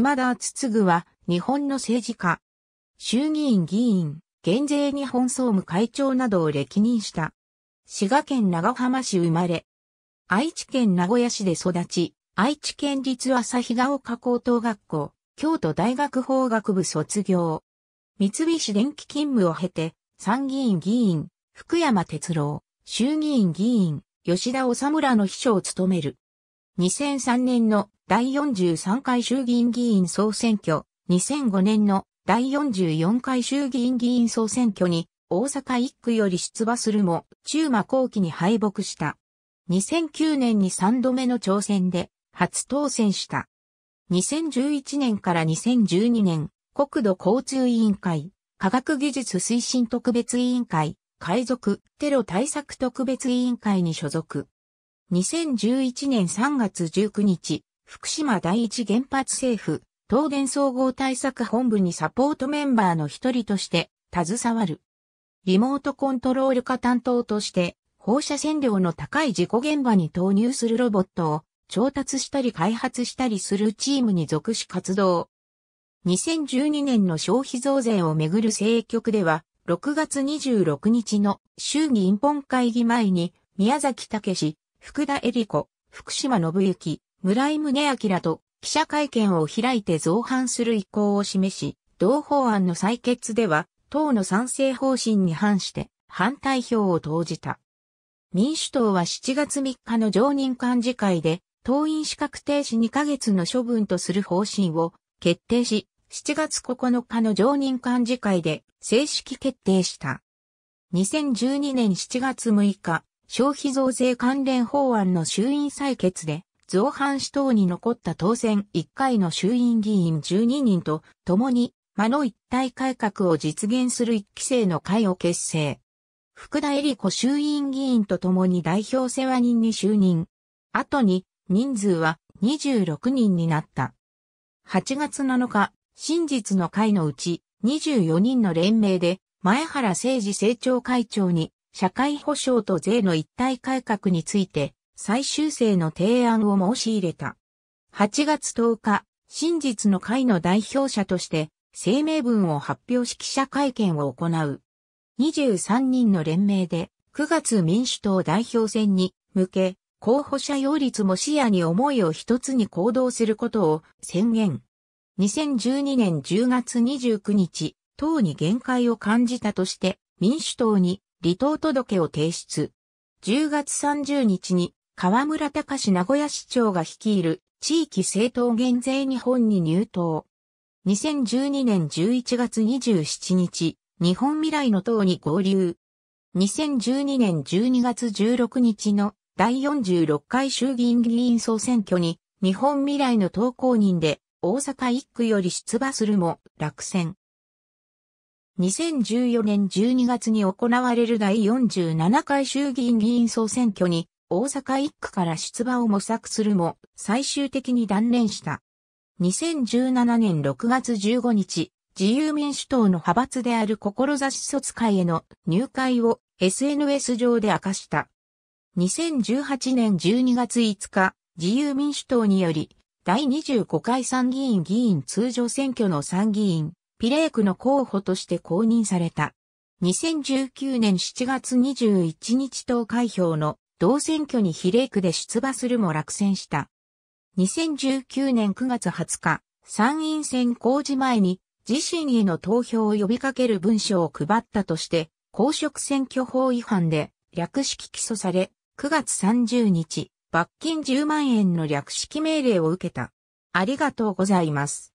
熊田厚次は、日本の政治家、衆議院議員、減税日本総務会長などを歴任した。滋賀県長浜市生まれ。愛知県名古屋市で育ち、愛知県立日ヶ丘高等学校、京都大学法学部卒業。三菱電機勤務を経て、参議院議員、福山哲郎、衆議院議員、吉田治らの秘書を務める。2003年の第43回衆議院議員総選挙、2005年の第44回衆議院議員総選挙に大阪1区より出馬するも、中馬後期に敗北した。2009年に3度目の挑戦で初当選した。2011年から2012年、国土交通委員会、科学技術推進特別委員会、海賊、テロ対策特別委員会に所属。2011年3月19日、福島第一原発政府、東電総合対策本部にサポートメンバーの一人として、携わる。リモートコントロール化担当として、放射線量の高い事故現場に投入するロボットを調達したり開発したりするチームに属し活動。2012年の消費増税をめぐる政局では、6月26日の衆議院本会議前に、宮崎武、福田恵里子、福島信之、村井宗明と記者会見を開いて造反する意向を示し、同法案の採決では、党の賛成方針に反して反対票を投じた。民主党は7月3日の常任幹事会で、党員資格停止2ヶ月の処分とする方針を決定し、7月9日の常任幹事会で正式決定した。2012年7月6日、消費増税関連法案の衆院採決で、造反市等に残った当選1回の衆院議員12人と共に、間の一体改革を実現する一期生の会を結成。福田恵理子衆院議員と共に代表世話人に就任。後に人数は26人になった。8月7日、真実の会のうち24人の連名で前原誠二政調会長に社会保障と税の一体改革について最終正の提案を申し入れた。8月10日、真実の会の代表者として声明文を発表し記者会見を行う。23人の連名で9月民主党代表選に向け候補者擁立も視野に思いを一つに行動することを宣言。2012年10月29日、党に限界を感じたとして民主党に離党届を提出。10月30日に河村隆名古屋市長が率いる地域政党減税日本に入党。2012年11月27日、日本未来の党に合流。2012年12月16日の第46回衆議院議員総選挙に日本未来の党公認で大阪1区より出馬するも落選。2014年12月に行われる第47回衆議院議員総選挙に大阪一区から出馬を模索するも、最終的に断念した。2017年6月15日、自由民主党の派閥である志卒会への入会を SNS 上で明かした。2018年12月5日、自由民主党により、第25回参議院議員通常選挙の参議院、ピレー区の候補として公認された。2019年7月21日投開票の同選挙に比例区で出馬するも落選した。2019年9月20日、参院選公示前に自身への投票を呼びかける文書を配ったとして、公職選挙法違反で略式起訴され、9月30日、罰金10万円の略式命令を受けた。ありがとうございます。